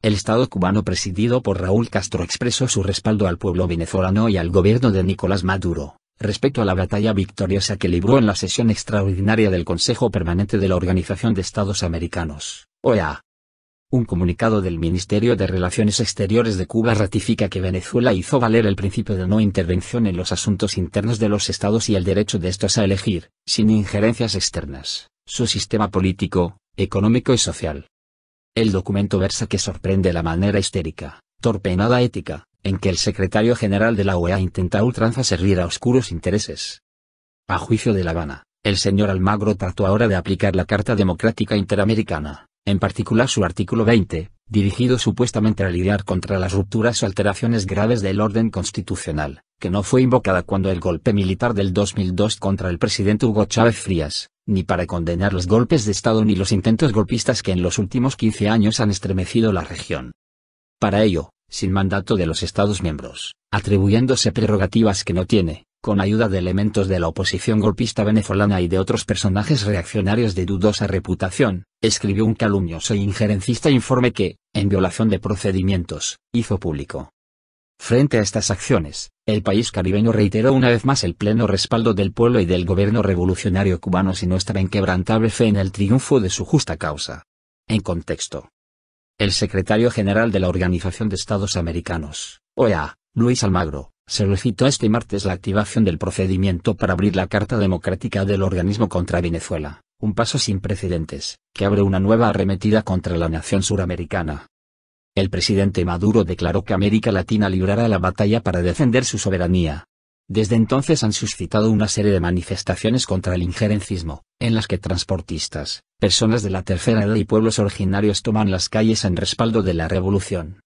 El Estado cubano presidido por Raúl Castro expresó su respaldo al pueblo venezolano y al gobierno de Nicolás Maduro, respecto a la batalla victoriosa que libró en la sesión extraordinaria del Consejo Permanente de la Organización de Estados Americanos, OEA. Un comunicado del Ministerio de Relaciones Exteriores de Cuba ratifica que Venezuela hizo valer el principio de no intervención en los asuntos internos de los estados y el derecho de estos a elegir, sin injerencias externas, su sistema político, económico y social. El documento versa que sorprende la manera histérica, torpe nada ética, en que el secretario general de la OEA intenta ultranza servir a oscuros intereses. A juicio de La Habana, el señor Almagro trató ahora de aplicar la Carta Democrática Interamericana, en particular su artículo 20, dirigido supuestamente a lidiar contra las rupturas o alteraciones graves del orden constitucional, que no fue invocada cuando el golpe militar del 2002 contra el presidente Hugo Chávez Frías, ni para condenar los golpes de Estado ni los intentos golpistas que en los últimos 15 años han estremecido la región. Para ello, sin mandato de los Estados miembros, atribuyéndose prerrogativas que no tiene, con ayuda de elementos de la oposición golpista venezolana y de otros personajes reaccionarios de dudosa reputación, escribió un calumnioso e injerencista informe que, en violación de procedimientos, hizo público, Frente a estas acciones, el país caribeño reiteró una vez más el pleno respaldo del pueblo y del gobierno revolucionario cubano y nuestra inquebrantable fe en el triunfo de su justa causa. En contexto. El secretario general de la Organización de Estados Americanos, OEA, Luis Almagro, solicitó este martes la activación del procedimiento para abrir la Carta Democrática del organismo contra Venezuela, un paso sin precedentes, que abre una nueva arremetida contra la nación suramericana. El presidente Maduro declaró que América Latina librará la batalla para defender su soberanía. Desde entonces han suscitado una serie de manifestaciones contra el injerencismo, en las que transportistas, personas de la tercera edad y pueblos originarios toman las calles en respaldo de la revolución.